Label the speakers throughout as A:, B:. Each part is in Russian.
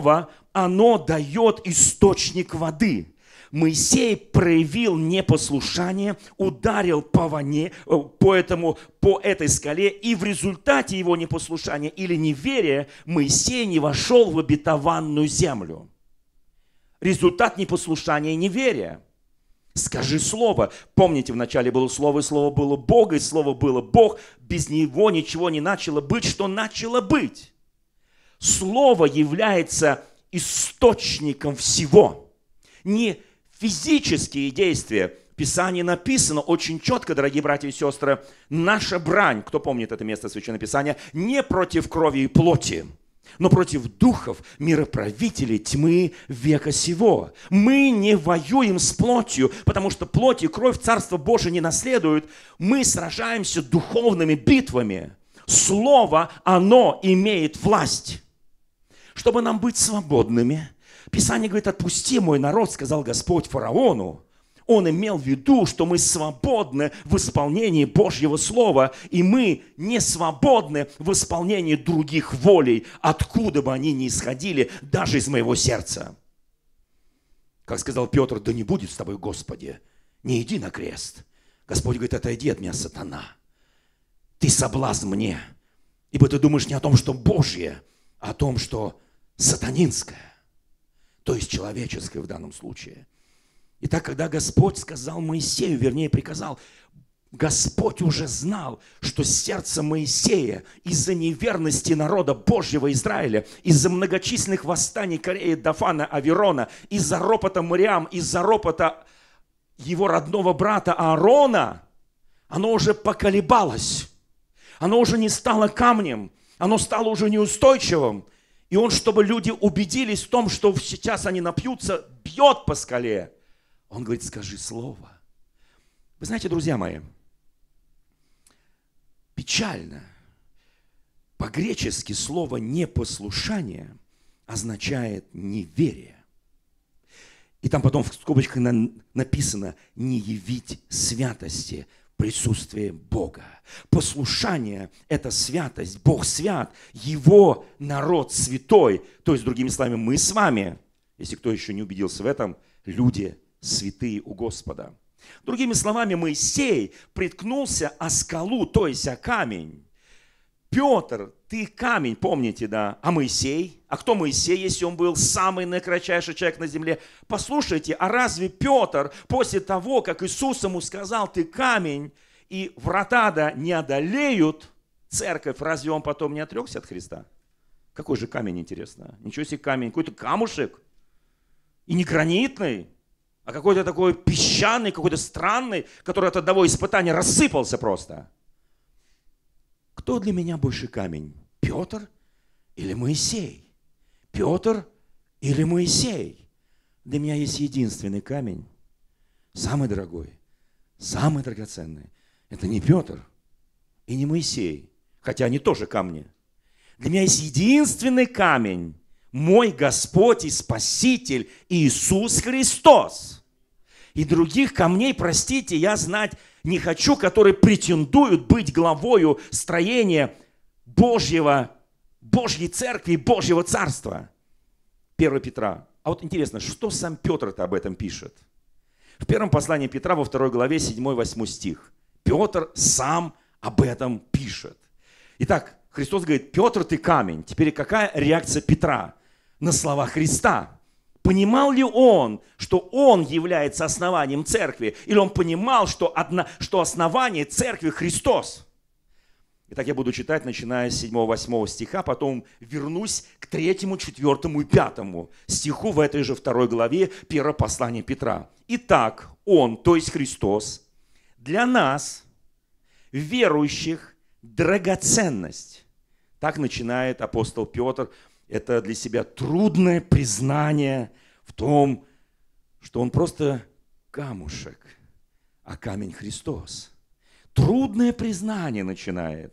A: слово, оно дает источник воды. Моисей проявил непослушание, ударил по ване, э, по, этому, по этой скале, и в результате его непослушания или неверия Моисей не вошел в обетованную землю. Результат непослушания и неверия. Скажи слово. Помните, вначале было слово, и слово было Бога, и слово было Бог. Без него ничего не начало быть, что начало быть. Слово является источником всего. Не физические действия. В Писании написано очень четко, дорогие братья и сестры, наша брань, кто помнит это место Священного Писания, не против крови и плоти, но против духов, мироправителей тьмы века сего. Мы не воюем с плотью, потому что плоть и кровь Царства Божие не наследуют. Мы сражаемся духовными битвами. Слово, оно имеет власть чтобы нам быть свободными. Писание говорит, отпусти мой народ, сказал Господь фараону. Он имел в виду, что мы свободны в исполнении Божьего Слова, и мы не свободны в исполнении других волей, откуда бы они ни исходили, даже из моего сердца. Как сказал Петр, да не будет с тобой, Господи, не иди на крест. Господь говорит, отойди от меня, сатана. Ты соблазн мне, ибо ты думаешь не о том, что Божье, а о том, что сатанинское, то есть человеческое в данном случае. Итак, когда Господь сказал Моисею, вернее приказал, Господь уже знал, что сердце Моисея из-за неверности народа Божьего Израиля, из-за многочисленных восстаний Кореи, Дафана, Аверона, из-за ропота Мариам, из-за ропота его родного брата Аарона, оно уже поколебалось. Оно уже не стало камнем, оно стало уже неустойчивым – и он, чтобы люди убедились в том, что сейчас они напьются, бьет по скале. Он говорит, скажи слово. Вы знаете, друзья мои, печально. По-гречески слово непослушание означает неверие. И там потом в скобочках написано «не явить святости присутствие Бога. Послушание – это святость. Бог свят, Его народ святой. То есть, другими словами, мы с вами, если кто еще не убедился в этом, люди святые у Господа. Другими словами, Моисей приткнулся о скалу, то есть о камень. Петр, ты камень, помните, да? А Моисей? А кто Моисей, если он был самый наикратчайший человек на земле? Послушайте, а разве Петр после того, как Иисус ему сказал, ты камень, и врата да не одолеют церковь, разве он потом не отрекся от Христа? Какой же камень, интересно? Ничего себе камень, какой-то камушек. И не гранитный, а какой-то такой песчаный, какой-то странный, который от одного испытания рассыпался просто. Кто для меня больше камень? Петр или Моисей? Петр или Моисей? Для меня есть единственный камень, самый дорогой, самый драгоценный. Это не Петр и не Моисей, хотя они тоже камни. Для меня есть единственный камень, мой Господь и Спаситель Иисус Христос. И других камней, простите, я знать не хочу, которые претендуют быть главою строения Божьего, Божьей Церкви, Божьего Царства. 1 Петра. А вот интересно, что сам Петр-то об этом пишет? В первом послании Петра во второй главе 7-8 стих. Петр сам об этом пишет. Итак, Христос говорит, Петр, ты камень. Теперь какая реакция Петра на слова Христа? Понимал ли он, что он является основанием церкви? Или он понимал, что, одно, что основание церкви Христос? Итак, я буду читать, начиная с 7-8 стиха, потом вернусь к 3, 4 и 5 стиху в этой же второй главе 1 послания Петра. Итак, Он, то есть Христос, для нас, верующих, драгоценность. Так начинает апостол Петр это для себя трудное признание в том, что он просто камушек, а камень Христос. Трудное признание начинает.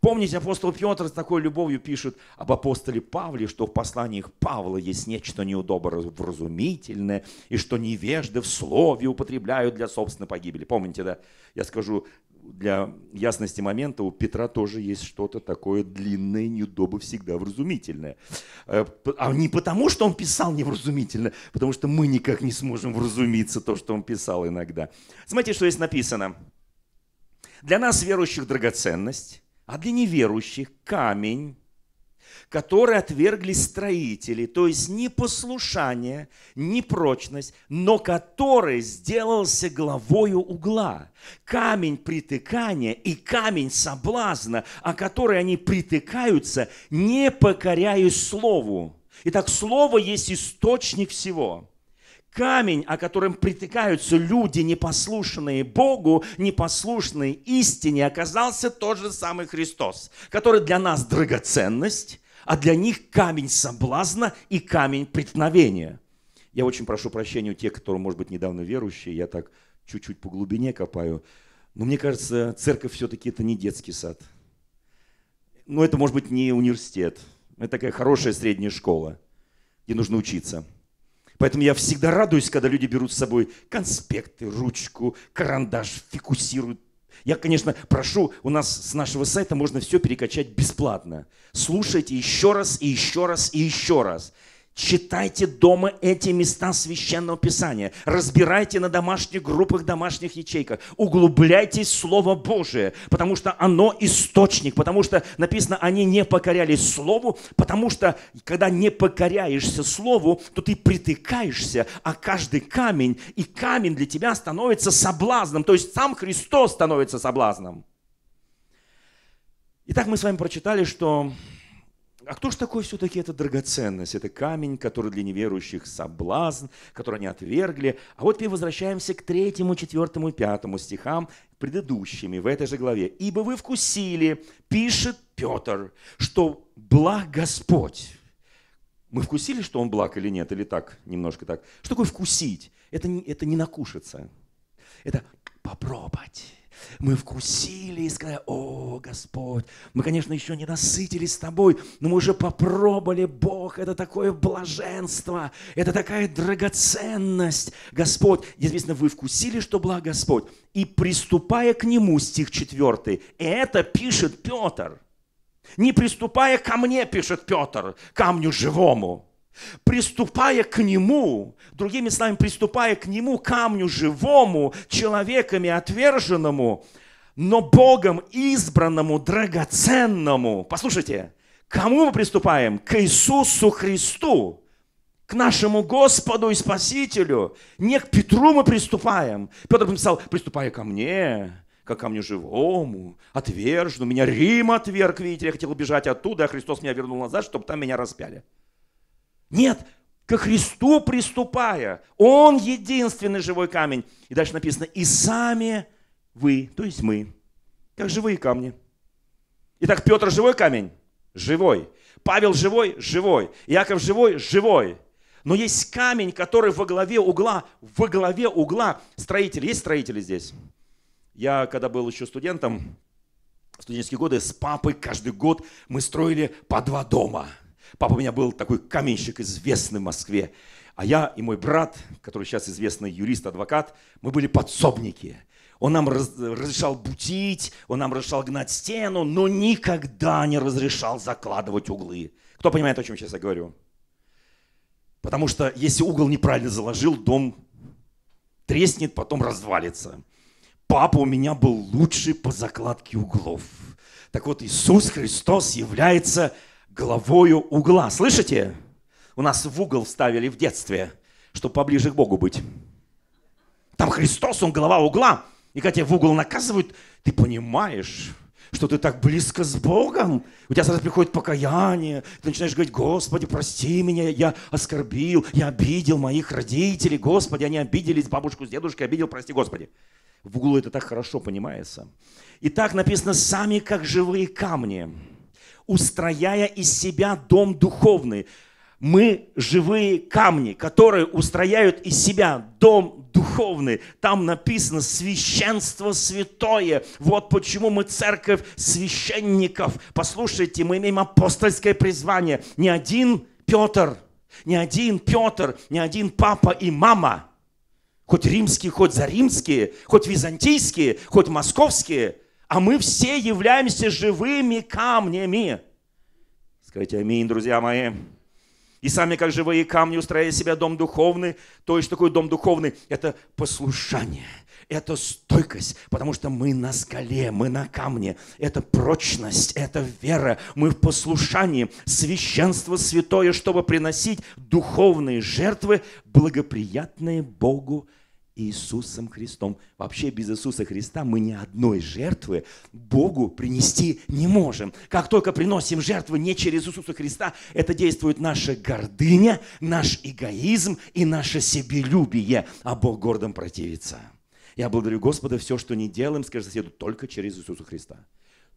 A: Помните, апостол Петр с такой любовью пишет об апостоле Павле, что в посланиях Павла есть нечто неудоборазумительное, и что невежды в слове употребляют для собственной погибели. Помните, да? Я скажу, для ясности момента у Петра тоже есть что-то такое длинное, неудобо всегда вразумительное. Э, а не потому, что он писал невразумительно, потому что мы никак не сможем вразумиться то, что он писал иногда. Смотрите, что здесь написано. Для нас, верующих, драгоценность, а для неверующих – камень, которые отвергли строители, то есть не послушание, не прочность, но который сделался главою угла, камень притыкания и камень соблазна, о который они притыкаются, не покоряясь слову. Итак, слово есть источник всего камень, о котором притыкаются люди, непослушные Богу, непослушные истине, оказался тот же самый Христос, который для нас драгоценность, а для них камень соблазна и камень преткновения. Я очень прошу прощения у тех, которые, может быть, недавно верующие, я так чуть-чуть по глубине копаю. Но мне кажется, церковь все-таки это не детский сад. Но это, может быть, не университет. Это такая хорошая средняя школа, где нужно учиться – Поэтому я всегда радуюсь, когда люди берут с собой конспекты, ручку, карандаш, фикусируют. Я, конечно, прошу, у нас с нашего сайта можно все перекачать бесплатно. Слушайте еще раз и еще раз и еще раз. Читайте дома эти места священного писания, разбирайте на домашних группах, домашних ячейках, углубляйтесь в Слово Божие, потому что оно источник, потому что написано, они не покорялись Слову, потому что когда не покоряешься Слову, то ты притыкаешься, а каждый камень, и камень для тебя становится соблазном, то есть сам Христос становится соблазном. Итак, мы с вами прочитали, что а кто же такой все-таки эта драгоценность? Это камень, который для неверующих соблазн, который они отвергли. А вот мы возвращаемся к третьему, четвертому и пятому стихам, предыдущими в этой же главе. «Ибо вы вкусили, пишет Петр, что благ Господь». Мы вкусили, что он благ или нет, или так, немножко так. Что такое вкусить? Это не, это не накушаться. Это попробовать. Мы вкусили и сказали, о, Господь, мы, конечно, еще не насытились с Тобой, но мы уже попробовали, Бог, это такое блаженство, это такая драгоценность, Господь. Действительно, вы вкусили, что благо, Господь. И приступая к Нему, стих 4, это пишет Петр. Не приступая ко мне, пишет Петр, камню живому. Приступая к нему, другими словами, приступая к нему, камню живому, человеками отверженному, но Богом избранному, драгоценному. Послушайте, кому мы приступаем? К Иисусу Христу, к нашему Господу и Спасителю. Не к Петру мы приступаем. Петр написал, приступая ко мне, как ко мне живому, отверженному. Меня Рим отверг, видите, я хотел убежать оттуда, а Христос меня вернул назад, чтобы там меня распяли. Нет, ко Христу приступая, Он единственный живой камень. И дальше написано, и сами вы, то есть мы, как живые камни. Итак, Петр живой камень? Живой. Павел живой? Живой. Иаков живой? Живой. Но есть камень, который во главе угла, во главе угла строитель. Есть строители здесь? Я, когда был еще студентом, в студенческие годы с папой каждый год мы строили по два дома – Папа у меня был такой каменщик, известный в Москве. А я и мой брат, который сейчас известный юрист, адвокат, мы были подсобники. Он нам раз, разрешал бутить, он нам разрешал гнать стену, но никогда не разрешал закладывать углы. Кто понимает, о чем сейчас я говорю? Потому что если угол неправильно заложил, дом треснет, потом развалится. Папа у меня был лучший по закладке углов. Так вот, Иисус Христос является головою угла. Слышите? У нас в угол ставили в детстве, чтобы поближе к Богу быть. Там Христос, Он голова угла. И когда тебя в угол наказывают, ты понимаешь, что ты так близко с Богом. У тебя сразу приходит покаяние. Ты начинаешь говорить, Господи, прости меня, я оскорбил, я обидел моих родителей. Господи, они обиделись, бабушку с дедушкой обидел, прости, Господи. В углу это так хорошо понимается. И так написано, сами как живые камни устрояя из себя дом духовный. Мы живые камни, которые устрояют из себя дом духовный. Там написано священство святое. Вот почему мы церковь священников. Послушайте, мы имеем апостольское призвание. Не один Петр, не один Петр, не один папа и мама. Хоть римские, хоть заримские, хоть византийские, хоть московские – а мы все являемся живыми камнями. Скажите аминь, друзья мои. И сами, как живые камни, устраивая себя дом духовный, то есть такой дом духовный, это послушание, это стойкость, потому что мы на скале, мы на камне, это прочность, это вера, мы в послушании, священство святое, чтобы приносить духовные жертвы, благоприятные Богу Иисусом Христом. Вообще без Иисуса Христа мы ни одной жертвы Богу принести не можем. Как только приносим жертвы не через Иисуса Христа, это действует наша гордыня, наш эгоизм и наше себелюбие, а Бог гордым противится. Я благодарю Господа все, что не делаем, скажи соседу, только через Иисуса Христа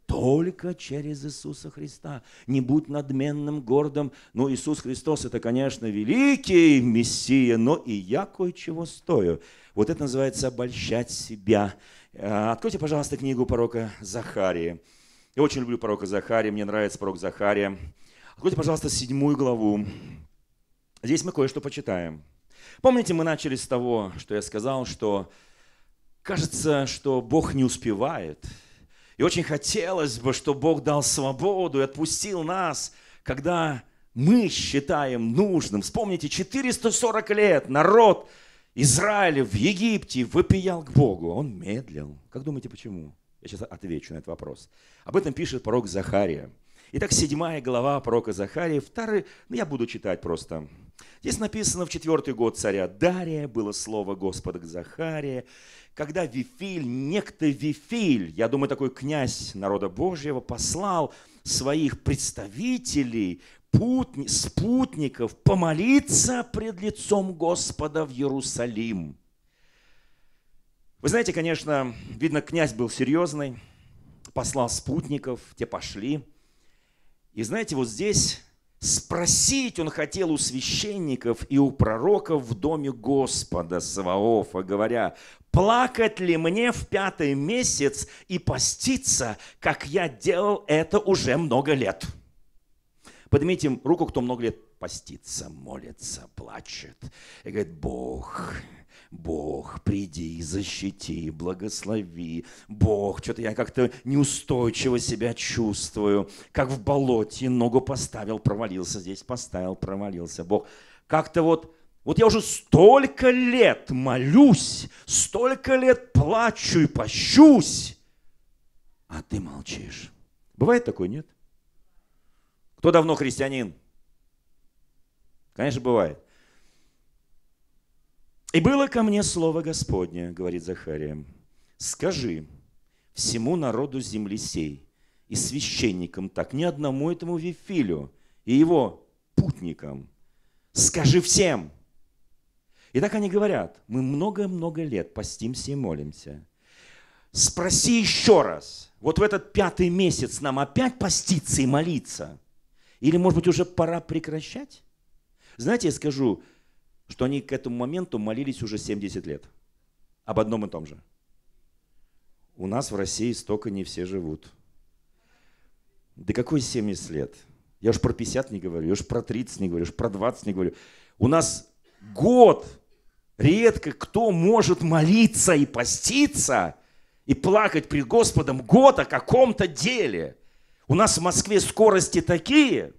A: только через Иисуса Христа. Не будь надменным, гордым. Ну, Иисус Христос – это, конечно, великий Мессия, но и я кое-чего стою. Вот это называется обольщать себя. А, откройте, пожалуйста, книгу пророка Захарии. Я очень люблю пророка Захария, мне нравится пророк Захария. Откройте, пожалуйста, седьмую главу. Здесь мы кое-что почитаем. Помните, мы начали с того, что я сказал, что кажется, что Бог не успевает – и очень хотелось бы, чтобы Бог дал свободу и отпустил нас, когда мы считаем нужным. Вспомните, 440 лет народ Израиля в Египте вопиял к Богу. Он медлил. Как думаете, почему? Я сейчас отвечу на этот вопрос. Об этом пишет пророк Захария. Итак, седьмая глава пророка Захария. Второй, ну я буду читать просто Здесь написано в четвертый год царя Дария, было слово Господа к Захария, когда Вифиль, некто Вифиль, я думаю, такой князь народа Божьего, послал своих представителей, путни, спутников помолиться пред лицом Господа в Иерусалим. Вы знаете, конечно, видно, князь был серьезный, послал спутников, те пошли. И знаете, вот здесь Спросить он хотел у священников и у пророков в доме Господа Саваофа, говоря, плакать ли мне в пятый месяц и поститься, как я делал это уже много лет? Поднимите руку, кто много лет постится, молится, плачет. И говорит, Бог, Бог, приди, защити, благослови. Бог, что-то я как-то неустойчиво себя чувствую, как в болоте, ногу поставил, провалился, здесь поставил, провалился. Бог, как-то вот, вот я уже столько лет молюсь, столько лет плачу и пощусь, а ты молчишь. Бывает такое, нет? Кто давно христианин? Конечно, бывает. «И было ко мне слово Господне, — говорит Захария, — скажи всему народу земли сей и священникам так, ни одному этому Вифилю и его путникам, скажи всем!» И так они говорят, мы много-много лет постимся и молимся. Спроси еще раз, вот в этот пятый месяц нам опять поститься и молиться? Или, может быть, уже пора прекращать? Знаете, я скажу, что они к этому моменту молились уже 70 лет об одном и том же. У нас в России столько не все живут. Да какой 70 лет? Я уж про 50 не говорю, я уж про 30 не говорю, я уж про 20 не говорю. У нас год редко кто может молиться и поститься и плакать пред Господом год о каком-то деле. У нас в Москве скорости такие –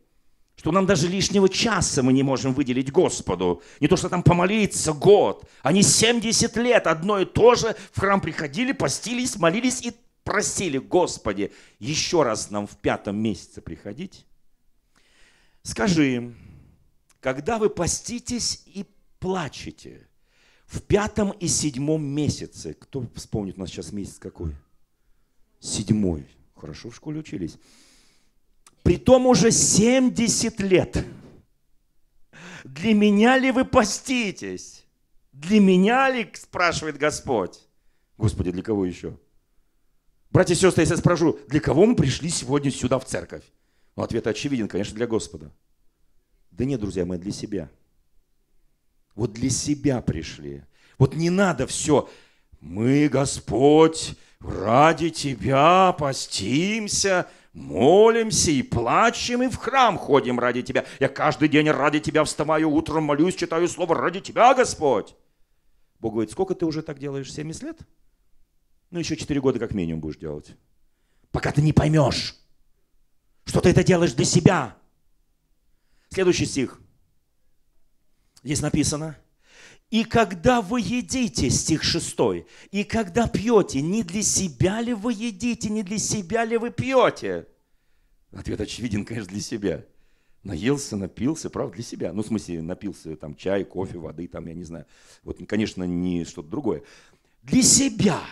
A: что нам даже лишнего часа мы не можем выделить Господу. Не то, что там помолиться год. Они 70 лет одно и то же в храм приходили, постились, молились и просили, Господи, еще раз нам в пятом месяце приходить. Скажи им, когда вы поститесь и плачете, в пятом и седьмом месяце, кто вспомнит, у нас сейчас месяц какой? Седьмой. Хорошо в школе учились. Притом уже 70 лет. Для меня ли вы поститесь? Для меня ли, спрашивает Господь? Господи, для кого еще? Братья и сестры, если я спрошу, для кого мы пришли сегодня сюда в церковь? Ну, ответ очевиден, конечно, для Господа. Да нет, друзья мы для себя. Вот для себя пришли. Вот не надо все. Мы, Господь, ради Тебя постимся – Молимся и плачем, и в храм ходим ради Тебя. Я каждый день ради Тебя вставаю, утром молюсь, читаю слово ради Тебя, Господь. Бог говорит, сколько ты уже так делаешь? 70 лет? Ну, еще 4 года как минимум будешь делать. Пока ты не поймешь, что ты это делаешь для себя. Следующий стих. Здесь написано – и когда вы едите, стих 6, и когда пьете, не для себя ли вы едите, не для себя ли вы пьете? Ответ очевиден, конечно, для себя. Наелся, напился, правда, для себя. Ну, в смысле, напился там чай, кофе, воды, там, я не знаю. Вот, конечно, не что-то другое. Для себя –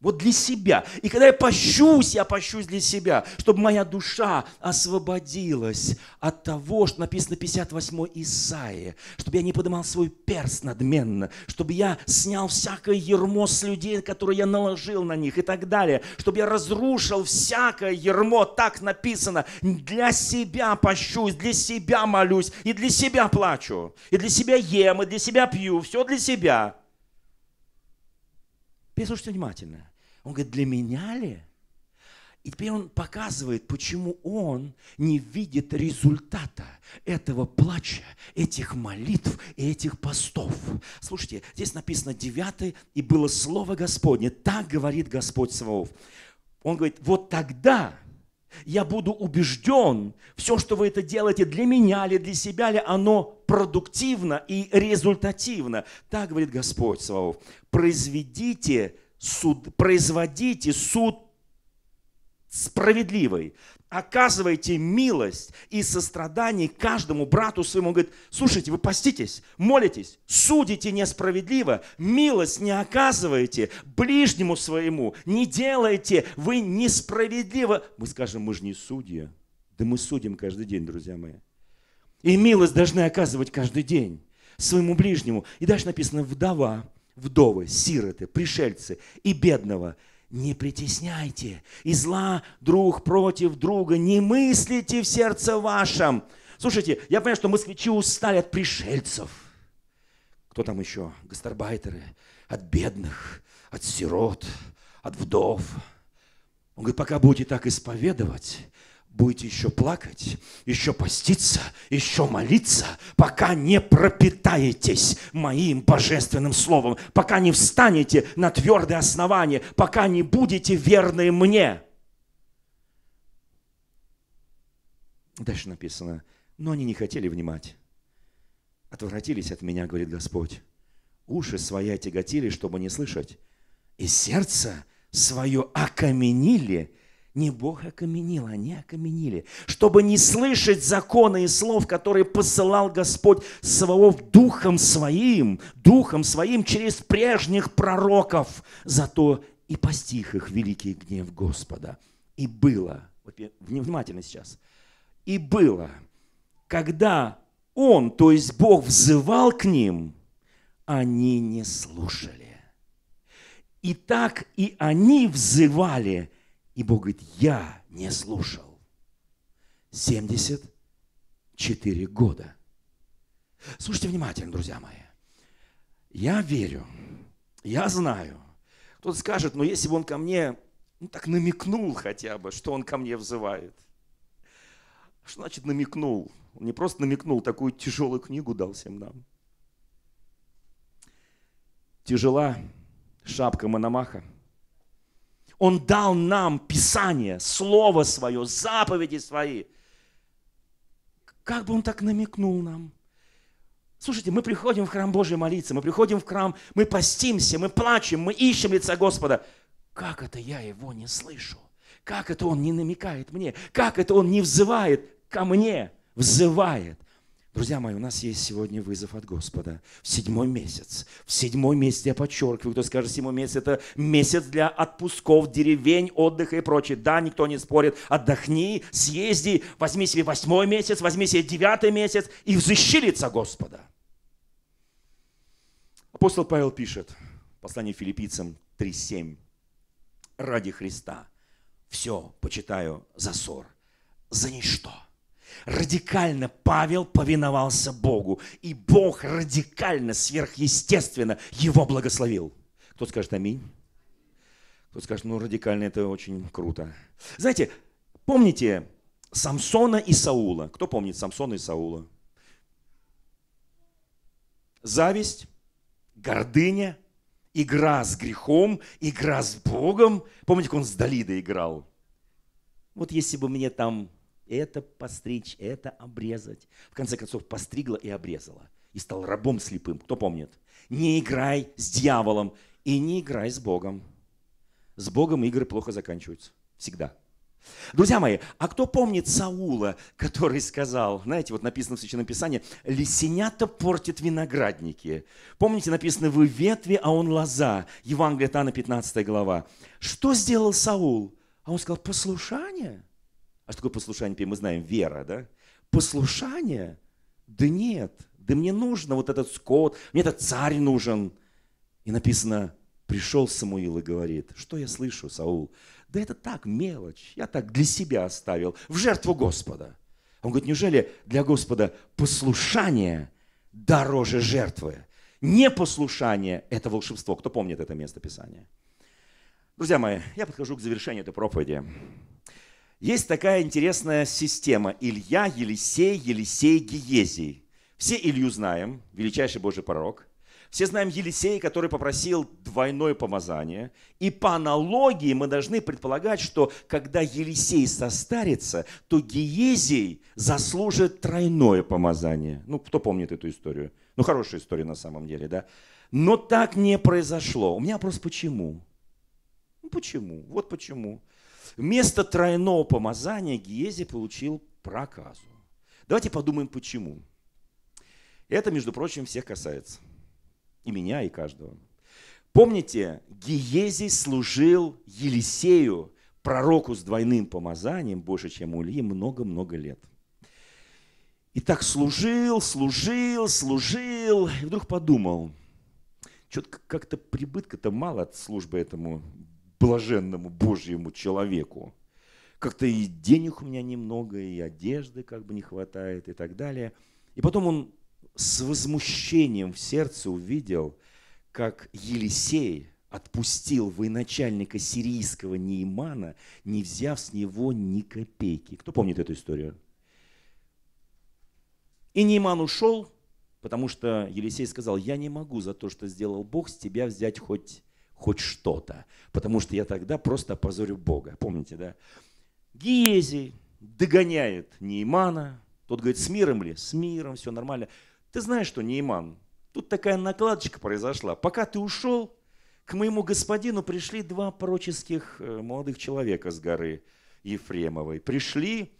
A: вот для себя. И когда я пощусь, я пощусь для себя, чтобы моя душа освободилась от того, что написано 58 Исаии, чтобы я не поднимал свой перст надменно, чтобы я снял всякое ермо с людей, которые я наложил на них и так далее, чтобы я разрушил всякое ермо, так написано, для себя пощусь, для себя молюсь, и для себя плачу, и для себя ем, и для себя пью, все для себя. Переслушайте внимательно. Он говорит, для меня ли? И теперь он показывает, почему он не видит результата этого плача, этих молитв и этих постов. Слушайте, здесь написано 9, и было слово Господне. Так говорит Господь Саваоф. Он говорит, вот тогда я буду убежден, все, что вы это делаете для меня или для себя ли, оно продуктивно и результативно. Так говорит Господь Саваоф. Произведите суд, производите суд справедливой. Оказывайте милость и сострадание каждому брату своему. говорит, слушайте, вы поститесь, молитесь, судите несправедливо, милость не оказываете ближнему своему, не делайте, вы несправедливо. Мы скажем, мы же не судьи. Да мы судим каждый день, друзья мои. И милость должны оказывать каждый день своему ближнему. И дальше написано, вдова, вдовы, сироты, пришельцы и бедного – не притесняйте, и зла друг против друга не мыслите в сердце вашем. Слушайте, я понимаю, что москвичи устали от пришельцев. Кто там еще? Гастарбайтеры. От бедных, от сирот, от вдов. Он говорит, пока будете так исповедовать, будете еще плакать, еще поститься, еще молиться, пока не пропитаетесь моим божественным словом, пока не встанете на твердое основание, пока не будете верны мне. Дальше написано, но они не хотели внимать. Отвратились от меня, говорит Господь. Уши свои тяготили, чтобы не слышать, и сердце свое окаменили – не Бог окаменил, они окаменили. Чтобы не слышать законы и слов, которые посылал Господь Саваоф духом своим, духом своим через прежних пророков. Зато и постиг их великий гнев Господа. И было, вот внимательно сейчас, и было, когда он, то есть Бог, взывал к ним, они не слушали. И так и они взывали, и Бог говорит, я не слушал. 74 года. Слушайте внимательно, друзья мои. Я верю, я знаю. Кто-то скажет, но ну, если бы он ко мне ну, так намекнул хотя бы, что он ко мне взывает. Что значит намекнул? Он не просто намекнул, такую тяжелую книгу дал всем нам. Тяжела шапка Мономаха – он дал нам Писание, Слово Свое, заповеди Свои. Как бы Он так намекнул нам? Слушайте, мы приходим в храм Божий молиться, мы приходим в храм, мы постимся, мы плачем, мы ищем лица Господа. Как это я Его не слышу? Как это Он не намекает мне? Как это Он не взывает ко мне? Взывает. Друзья мои, у нас есть сегодня вызов от Господа. В седьмой месяц. В седьмой месяц, я подчеркиваю, кто скажет, седьмой месяц, это месяц для отпусков, деревень, отдыха и прочее. Да, никто не спорит. Отдохни, съезди, возьми себе восьмой месяц, возьми себе девятый месяц и взыщи лица Господа. Апостол Павел пишет, в Послании филиппийцам 3.7. Ради Христа все почитаю за ссор, за ничто – Радикально Павел повиновался Богу, и Бог радикально, сверхъестественно его благословил. Кто скажет аминь? Кто скажет, ну радикально это очень круто. Знаете, помните Самсона и Саула? Кто помнит Самсона и Саула? Зависть, гордыня, игра с грехом, игра с Богом. Помните, как он с Далида играл? Вот если бы мне там это постричь, это обрезать. В конце концов, постригла и обрезала. И стал рабом слепым. Кто помнит? Не играй с дьяволом и не играй с Богом. С Богом игры плохо заканчиваются. Всегда. Друзья мои, а кто помнит Саула, который сказал, знаете, вот написано в Священном Писании, «Лисенята портят виноградники». Помните, написано, «Вы ветви, а он лоза». Евангелие Тана, 15 глава. Что сделал Саул? А он сказал, «Послушание». А что такое послушание? Мы знаем, вера, да? Послушание? Да нет. Да мне нужно вот этот скот, мне этот царь нужен. И написано, пришел Самуил и говорит, что я слышу, Саул? Да это так, мелочь, я так для себя оставил, в жертву Господа. Он говорит, неужели для Господа послушание дороже жертвы? Непослушание – это волшебство. Кто помнит это место Писания? Друзья мои, я подхожу к завершению этой проповеди. Есть такая интересная система Илья, Елисей, Елисей, Гиезий. Все Илью знаем, величайший Божий пророк. Все знаем Елисея, который попросил двойное помазание. И по аналогии мы должны предполагать, что когда Елисей состарится, то Гиезий заслужит тройное помазание. Ну, кто помнит эту историю? Ну, хорошая история на самом деле, да? Но так не произошло. У меня вопрос, почему? Ну, почему? Вот почему. Вместо тройного помазания Гиези получил проказу. Давайте подумаем, почему. Это, между прочим, всех касается. И меня, и каждого. Помните, Гиезий служил Елисею, пророку с двойным помазанием, больше, чем у Ильи, много-много лет. И так служил, служил, служил, и вдруг подумал, что-то как-то прибытка-то мало от службы этому блаженному Божьему человеку. Как-то и денег у меня немного, и одежды как бы не хватает и так далее. И потом он с возмущением в сердце увидел, как Елисей отпустил военачальника сирийского Неймана, не взяв с него ни копейки. Кто помнит эту историю? И Нейман ушел, потому что Елисей сказал, я не могу за то, что сделал Бог, с тебя взять хоть хоть что-то, потому что я тогда просто опозорю Бога. Помните, да? Гиези догоняет Неймана, тот говорит, с миром ли? С миром, все нормально. Ты знаешь что, Нейман, тут такая накладочка произошла. Пока ты ушел, к моему господину пришли два пророческих э, молодых человека с горы Ефремовой. Пришли,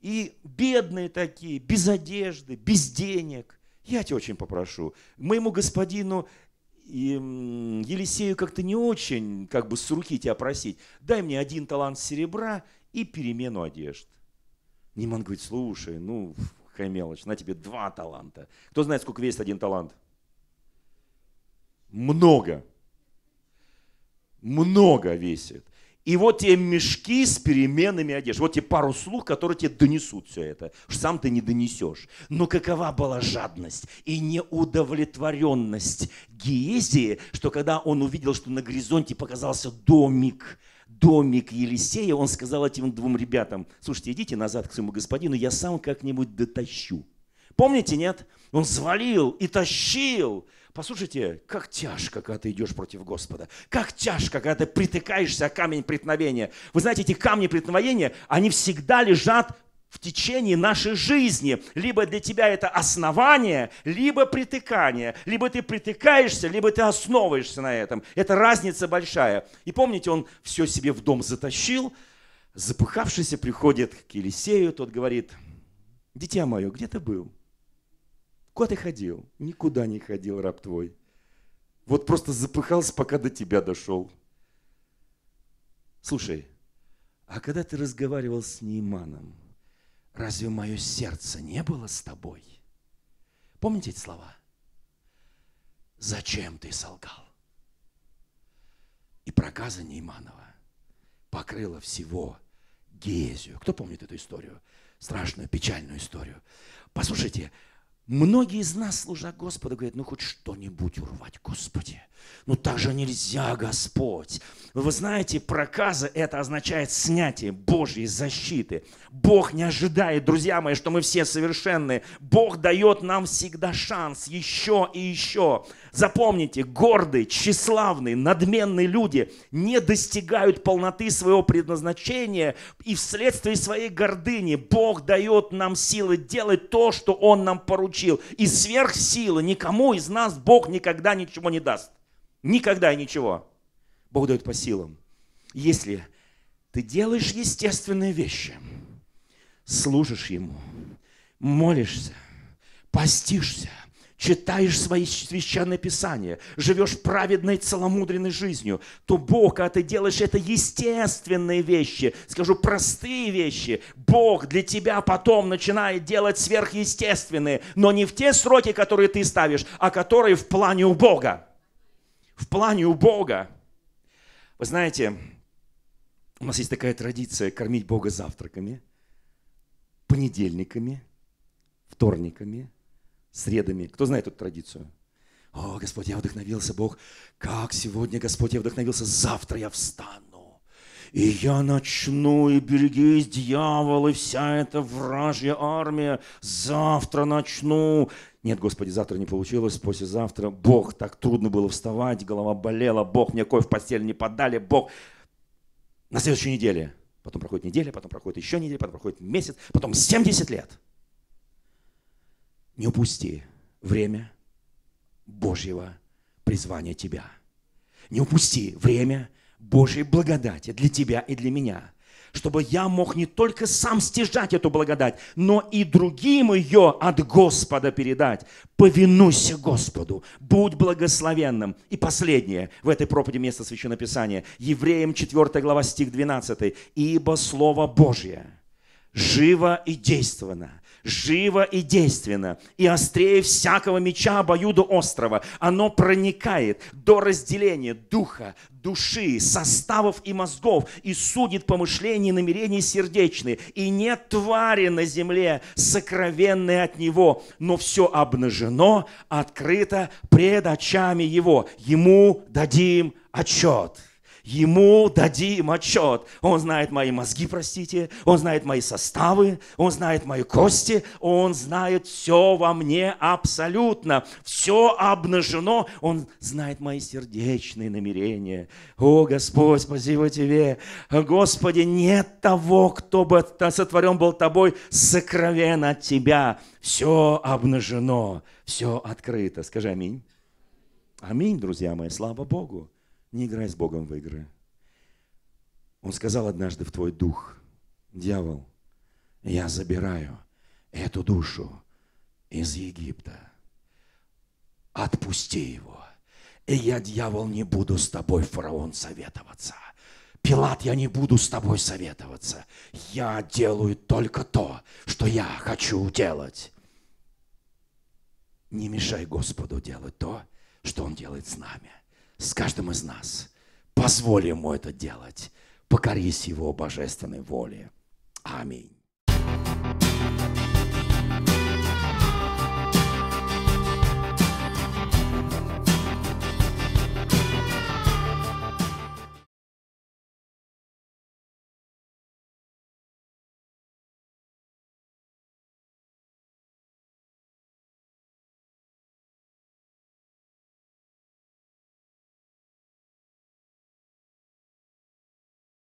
A: и бедные такие, без одежды, без денег. Я тебя очень попрошу, моему господину и Елисею как-то не очень как бы с руки тебя просить. Дай мне один талант серебра и перемену одежд. Ниман говорит, слушай, ну, какая мелочь, на тебе два таланта. Кто знает, сколько весит один талант? Много. Много весит. И вот те мешки с переменами одежды. Вот тебе пару слух, которые тебе донесут все это. сам ты не донесешь. Но какова была жадность и неудовлетворенность Гиезии, что когда он увидел, что на горизонте показался домик, домик Елисея, он сказал этим двум ребятам, слушайте, идите назад к своему господину, я сам как-нибудь дотащу. Помните, нет? Он звалил и тащил. Послушайте, как тяжко, когда ты идешь против Господа. Как тяжко, когда ты притыкаешься о камень преткновения. Вы знаете, эти камни преткновения, они всегда лежат в течение нашей жизни. Либо для тебя это основание, либо притыкание. Либо ты притыкаешься, либо ты основываешься на этом. Это разница большая. И помните, он все себе в дом затащил. Запыхавшийся приходит к Елисею, тот говорит, «Дитя мое, где ты был?» Куда ты ходил? Никуда не ходил, раб твой. Вот просто запыхался, пока до тебя дошел. Слушай, а когда ты разговаривал с Нейманом, разве мое сердце не было с тобой? Помните эти слова? Зачем ты солгал? И проказа Нейманова покрыла всего Гезию. Кто помнит эту историю? Страшную, печальную историю. Послушайте, Многие из нас, служа Господу, говорят, ну хоть что-нибудь урвать, Господи. Ну так же нельзя, Господь. Вы знаете, проказа – это означает снятие Божьей защиты. Бог не ожидает, друзья мои, что мы все совершенны. Бог дает нам всегда шанс еще и еще. Запомните, гордые, тщеславные, надменные люди не достигают полноты своего предназначения, и вследствие своей гордыни Бог дает нам силы делать то, что Он нам поручил научил. И сверх никому из нас Бог никогда ничего не даст. Никогда и ничего. Бог дает по силам. Если ты делаешь естественные вещи, служишь Ему, молишься, постишься, читаешь свои священные писания, живешь праведной, целомудренной жизнью, то Бог, когда ты делаешь это естественные вещи, скажу, простые вещи, Бог для тебя потом начинает делать сверхъестественные, но не в те сроки, которые ты ставишь, а которые в плане у Бога. В плане у Бога. Вы знаете, у нас есть такая традиция кормить Бога завтраками, понедельниками, вторниками – средами. Кто знает эту традицию? О, Господь, я вдохновился, Бог, как сегодня, Господь, я вдохновился, завтра я встану. И я начну, и берегись, дьявол, и вся эта вражья армия, завтра начну. Нет, Господи, завтра не получилось, послезавтра. Бог, так трудно было вставать, голова болела, Бог, мне кое в постель не подали, Бог. На следующей неделе. Потом проходит неделя, потом проходит еще неделя, потом проходит месяц, потом 70 лет – не упусти время Божьего призвания тебя. Не упусти время Божьей благодати для тебя и для меня, чтобы я мог не только сам стяжать эту благодать, но и другим ее от Господа передать. Повинуйся Господу, будь благословенным. И последнее, в этой проповеди место Священного Писания, Евреям 4 глава стих 12. «Ибо Слово Божье живо и действенно, живо и действенно, и острее всякого меча обоюду острова. Оно проникает до разделения духа, души, составов и мозгов, и судит помышления и намерения сердечные. И нет твари на земле, сокровенной от него, но все обнажено, открыто пред очами его. Ему дадим отчет. Ему дадим отчет. Он знает мои мозги, простите, он знает мои составы, он знает мои кости, он знает все во мне абсолютно. Все обнажено, он знает мои сердечные намерения. О, Господь, спасибо Тебе. Господи, нет того, кто бы сотворен был Тобой, сокровен от Тебя. Все обнажено, все открыто. Скажи аминь. Аминь, друзья мои, слава Богу не играй с Богом в игры. Он сказал однажды в твой дух, дьявол, я забираю эту душу из Египта. Отпусти его, и я, дьявол, не буду с тобой, фараон, советоваться. Пилат, я не буду с тобой советоваться. Я делаю только то, что я хочу делать. Не мешай Господу делать то, что Он делает с нами – с каждым из нас. Позволь ему это делать. Покорись его божественной воле. Аминь.